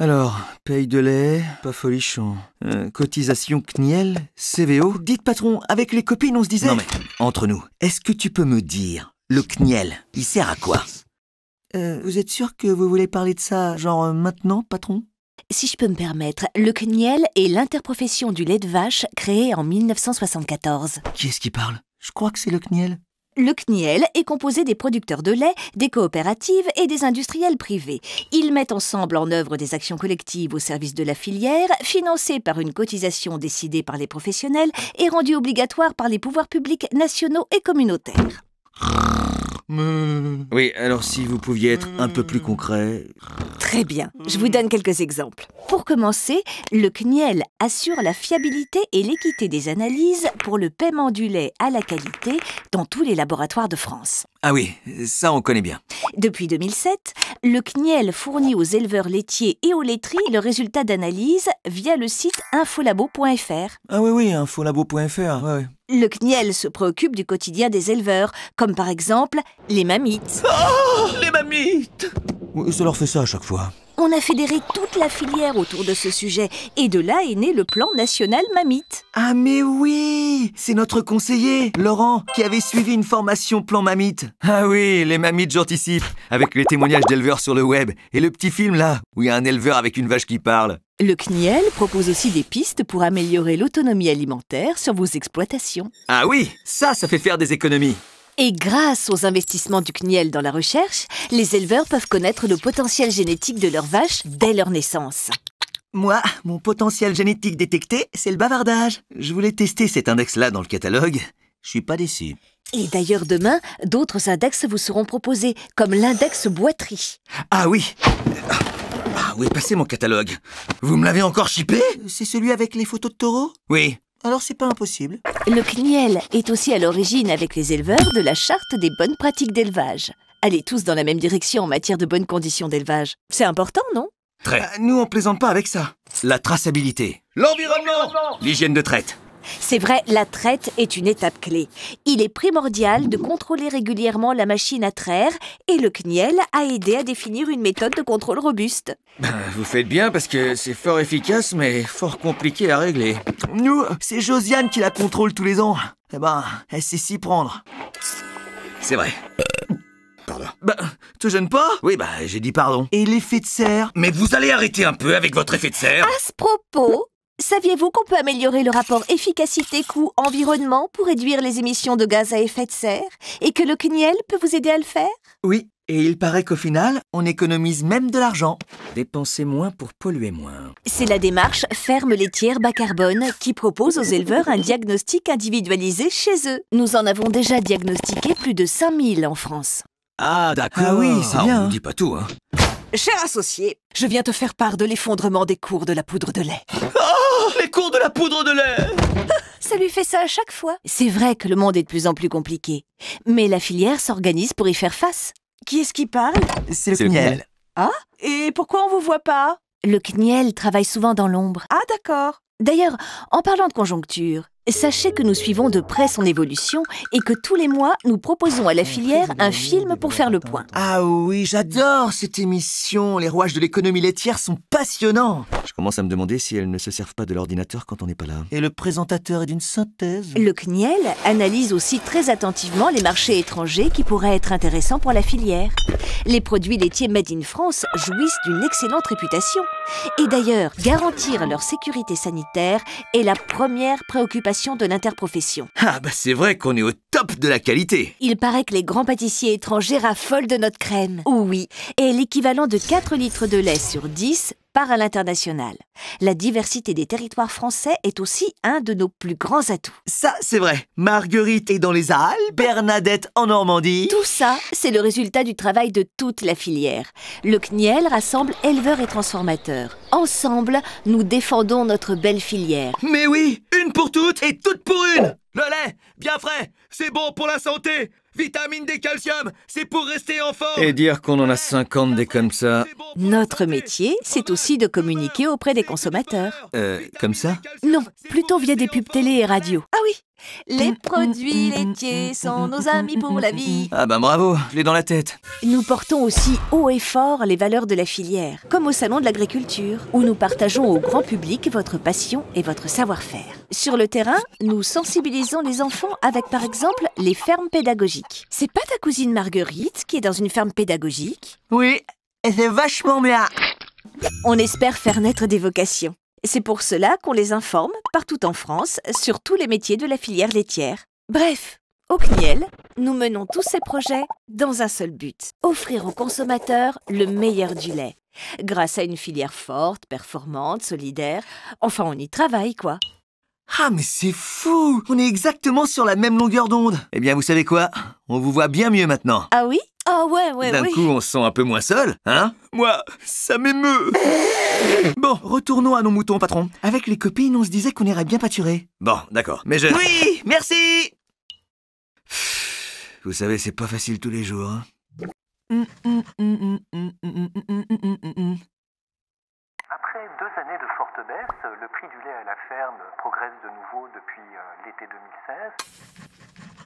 Alors, paye de lait, pas folichon. Euh, cotisation CNIEL, CVO. Dites patron, avec les copines on se disait... Non mais, entre nous, est-ce que tu peux me dire, le CNIEL, il sert à quoi euh, Vous êtes sûr que vous voulez parler de ça, genre euh, maintenant, patron si je peux me permettre, le CNIEL est l'interprofession du lait de vache créée en 1974. Qui est-ce qui parle Je crois que c'est le CNIEL. Le CNIEL est composé des producteurs de lait, des coopératives et des industriels privés. Ils mettent ensemble en œuvre des actions collectives au service de la filière, financées par une cotisation décidée par les professionnels et rendue obligatoire par les pouvoirs publics nationaux et communautaires. Oui, alors si vous pouviez être un peu plus concret. Très bien, je vous donne quelques exemples. Pour commencer, le CNIEL assure la fiabilité et l'équité des analyses pour le paiement du lait à la qualité dans tous les laboratoires de France. Ah oui, ça on connaît bien. Depuis 2007, le CNIEL fournit aux éleveurs laitiers et aux laiteries le résultat d'analyse via le site infolabo.fr. Ah oui, oui, infolabo.fr, oui. Le CNIEL se préoccupe du quotidien des éleveurs, comme par exemple les mammites. Oh, les mammites Ça leur fait ça à chaque fois on a fédéré toute la filière autour de ce sujet et de là est né le plan national Mamite. Ah mais oui C'est notre conseiller, Laurent, qui avait suivi une formation plan Mamite. Ah oui, les Mamites j'anticipe, avec les témoignages d'éleveurs sur le web et le petit film là, où il y a un éleveur avec une vache qui parle. Le CNIEL propose aussi des pistes pour améliorer l'autonomie alimentaire sur vos exploitations. Ah oui, ça, ça fait faire des économies. Et grâce aux investissements du CNIEL dans la recherche, les éleveurs peuvent connaître le potentiel génétique de leurs vaches dès leur naissance. Moi, mon potentiel génétique détecté, c'est le bavardage. Je voulais tester cet index-là dans le catalogue. Je suis pas déçu. Et d'ailleurs, demain, d'autres index vous seront proposés, comme l'index boiterie. Ah oui ah, oui. est mon catalogue Vous me l'avez encore chippé euh, C'est celui avec les photos de taureaux Oui, alors c'est pas impossible. Le CNIEL est aussi à l'origine avec les éleveurs de la charte des bonnes pratiques d'élevage. Allez tous dans la même direction en matière de bonnes conditions d'élevage. C'est important, non Très. Euh, nous, on plaisante pas avec ça. La traçabilité. L'environnement L'hygiène de traite c'est vrai, la traite est une étape clé. Il est primordial de contrôler régulièrement la machine à traire et le CNIEL a aidé à définir une méthode de contrôle robuste. Ben, vous faites bien parce que c'est fort efficace mais fort compliqué à régler. Nous, c'est Josiane qui la contrôle tous les ans. Eh ben, elle sait s'y prendre. C'est vrai. Pardon. Bah, tu gêne pas Oui, bah, j'ai dit pardon. Et l'effet de serre Mais vous allez arrêter un peu avec votre effet de serre À ce propos, Saviez-vous qu'on peut améliorer le rapport efficacité-coût-environnement pour réduire les émissions de gaz à effet de serre et que le CNIEL peut vous aider à le faire Oui, et il paraît qu'au final, on économise même de l'argent. Dépenser moins pour polluer moins. C'est la démarche Ferme laitière bas carbone qui propose aux éleveurs un diagnostic individualisé chez eux. Nous en avons déjà diagnostiqué plus de 5000 en France. Ah, ah d'accord, ah, oui, hein. ça dit pas tout, hein. Cher associé, je viens te faire part de l'effondrement des cours de la poudre de lait. Oh Les cours de la poudre de lait Ça lui fait ça à chaque fois. C'est vrai que le monde est de plus en plus compliqué. Mais la filière s'organise pour y faire face. Qui est-ce qui parle C'est le, Ah Et pourquoi on vous voit pas Le CNIEL travaille souvent dans l'ombre. Ah d'accord. D'ailleurs, en parlant de conjoncture, Sachez que nous suivons de près son évolution et que tous les mois, nous proposons à la filière un film pour faire le point. Ah oui, j'adore cette émission. Les rouages de l'économie laitière sont passionnant Je commence à me demander si elles ne se servent pas de l'ordinateur quand on n'est pas là. Et le présentateur est d'une synthèse Le CNIEL analyse aussi très attentivement les marchés étrangers qui pourraient être intéressants pour la filière. Les produits laitiers made in France jouissent d'une excellente réputation. Et d'ailleurs, garantir leur sécurité sanitaire est la première préoccupation de l'interprofession. Ah bah c'est vrai qu'on est au top de la qualité Il paraît que les grands pâtissiers étrangers raffolent de notre crème. Oui, et l'équivalent de 4 litres de lait sur 10 à l'international. La diversité des territoires français est aussi un de nos plus grands atouts. Ça, c'est vrai. Marguerite est dans les Alpes, Bernadette en Normandie. Tout ça, c'est le résultat du travail de toute la filière. Le CNIEL rassemble éleveurs et transformateurs. Ensemble, nous défendons notre belle filière. Mais oui, une pour toutes et toutes pour une. Le lait, bien frais, c'est bon pour la santé vitamine D, calcium, c'est pour rester en forme. Et dire qu'on en a 50 des comme ça. Notre métier, c'est aussi de communiquer auprès des consommateurs. Euh, comme ça Non, plutôt via des pubs télé et radio. Ah oui, les mm, mm, produits mm, laitiers sont nos amis pour la vie. Ah ben bravo, je l'ai dans la tête. Nous portons aussi haut et fort les valeurs de la filière, comme au Salon de l'agriculture, où nous partageons au grand public votre passion et votre savoir-faire. Sur le terrain, nous sensibilisons les enfants avec par exemple les fermes pédagogiques. C'est pas ta cousine Marguerite qui est dans une ferme pédagogique Oui, elle c'est vachement bien. On espère faire naître des vocations. C'est pour cela qu'on les informe, partout en France, sur tous les métiers de la filière laitière. Bref, au CNIEL, nous menons tous ces projets dans un seul but, offrir aux consommateurs le meilleur du lait. Grâce à une filière forte, performante, solidaire, enfin on y travaille quoi. Ah mais c'est fou On est exactement sur la même longueur d'onde Eh bien vous savez quoi On vous voit bien mieux maintenant Ah oui ah ouais, ouais, D'un coup, on se sent un peu moins seul, hein Moi, ça m'émeut Bon, retournons à nos moutons, patron. Avec les copines, on se disait qu'on irait bien pâturer. Bon, d'accord, mais je... Oui, merci Vous savez, c'est pas facile tous les jours, hein après deux années de forte baisse, le prix du lait à la ferme progresse de nouveau depuis l'été 2016.